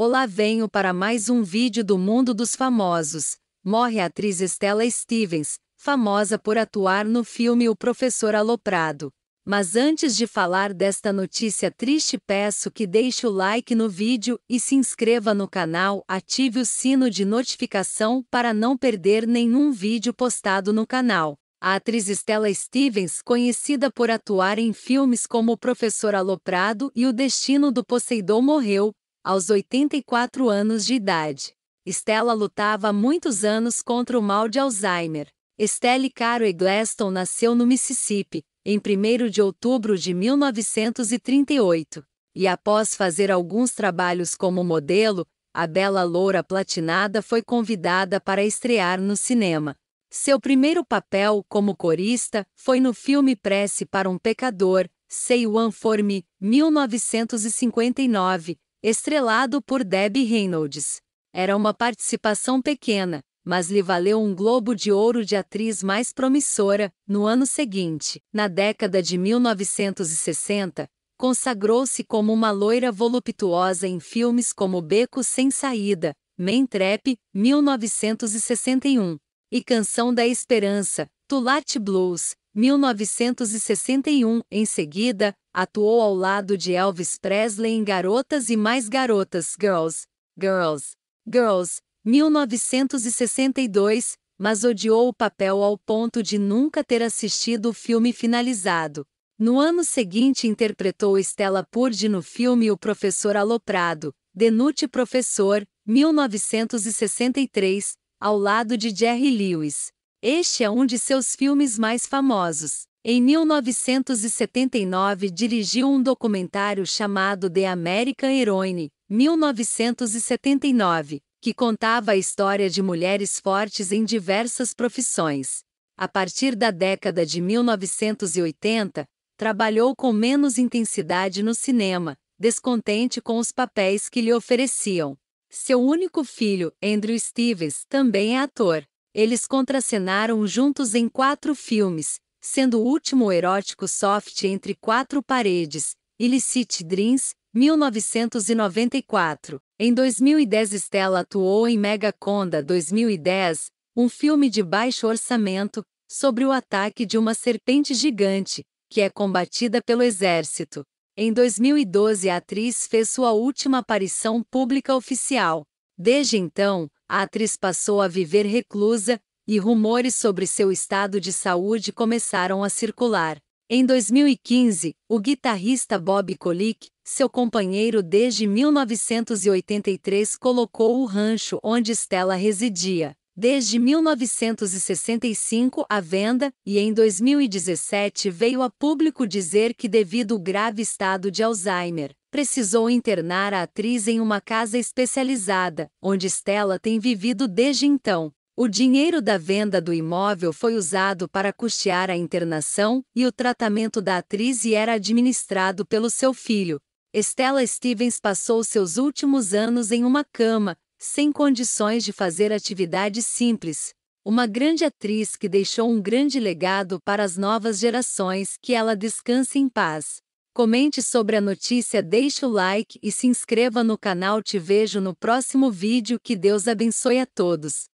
Olá venho para mais um vídeo do mundo dos famosos. Morre a atriz Stella Stevens, famosa por atuar no filme O Professor Aloprado. Mas antes de falar desta notícia triste peço que deixe o like no vídeo e se inscreva no canal, ative o sino de notificação para não perder nenhum vídeo postado no canal. A atriz Stella Stevens, conhecida por atuar em filmes como O Professor Aloprado e O Destino do Poseidon Morreu, aos 84 anos de idade. Stella lutava há muitos anos contra o mal de Alzheimer. Estelle Caro Eggleston nasceu no Mississippi, em 1 de outubro de 1938. E após fazer alguns trabalhos como modelo, a bela loura platinada foi convidada para estrear no cinema. Seu primeiro papel como corista foi no filme Prece para um Pecador, Say One For Me, 1959, estrelado por Debbie Reynolds. Era uma participação pequena, mas lhe valeu um Globo de Ouro de atriz mais promissora. No ano seguinte, na década de 1960, consagrou-se como uma loira voluptuosa em filmes como Beco Sem Saída, Main Trap, 1961, e Canção da Esperança, Tularte Blues, 1961. Em seguida, atuou ao lado de Elvis Presley em Garotas e Mais Garotas, Girls, Girls, Girls, 1962, mas odiou o papel ao ponto de nunca ter assistido o filme finalizado. No ano seguinte interpretou Stella Purdy no filme O Professor Aloprado, Denute Professor, 1963, ao lado de Jerry Lewis. Este é um de seus filmes mais famosos. Em 1979, dirigiu um documentário chamado The American Heroine, 1979, que contava a história de mulheres fortes em diversas profissões. A partir da década de 1980, trabalhou com menos intensidade no cinema, descontente com os papéis que lhe ofereciam. Seu único filho, Andrew Stevens, também é ator. Eles contracenaram juntos em quatro filmes, sendo o último erótico soft entre quatro paredes, Illicit Dreams, 1994. Em 2010 Stella atuou em Megaconda 2010, um filme de baixo orçamento, sobre o ataque de uma serpente gigante, que é combatida pelo exército. Em 2012 a atriz fez sua última aparição pública oficial. Desde então, a atriz passou a viver reclusa e rumores sobre seu estado de saúde começaram a circular. Em 2015, o guitarrista Bob Colick, seu companheiro desde 1983, colocou o rancho onde Stella residia. Desde 1965 à venda, e em 2017 veio a público dizer que, devido ao grave estado de Alzheimer, precisou internar a atriz em uma casa especializada, onde Stella tem vivido desde então. O dinheiro da venda do imóvel foi usado para custear a internação e o tratamento da atriz e era administrado pelo seu filho. Stella Stevens passou seus últimos anos em uma cama, sem condições de fazer atividades simples. Uma grande atriz que deixou um grande legado para as novas gerações, que ela descanse em paz. Comente sobre a notícia, deixe o like e se inscreva no canal. Te vejo no próximo vídeo. Que Deus abençoe a todos.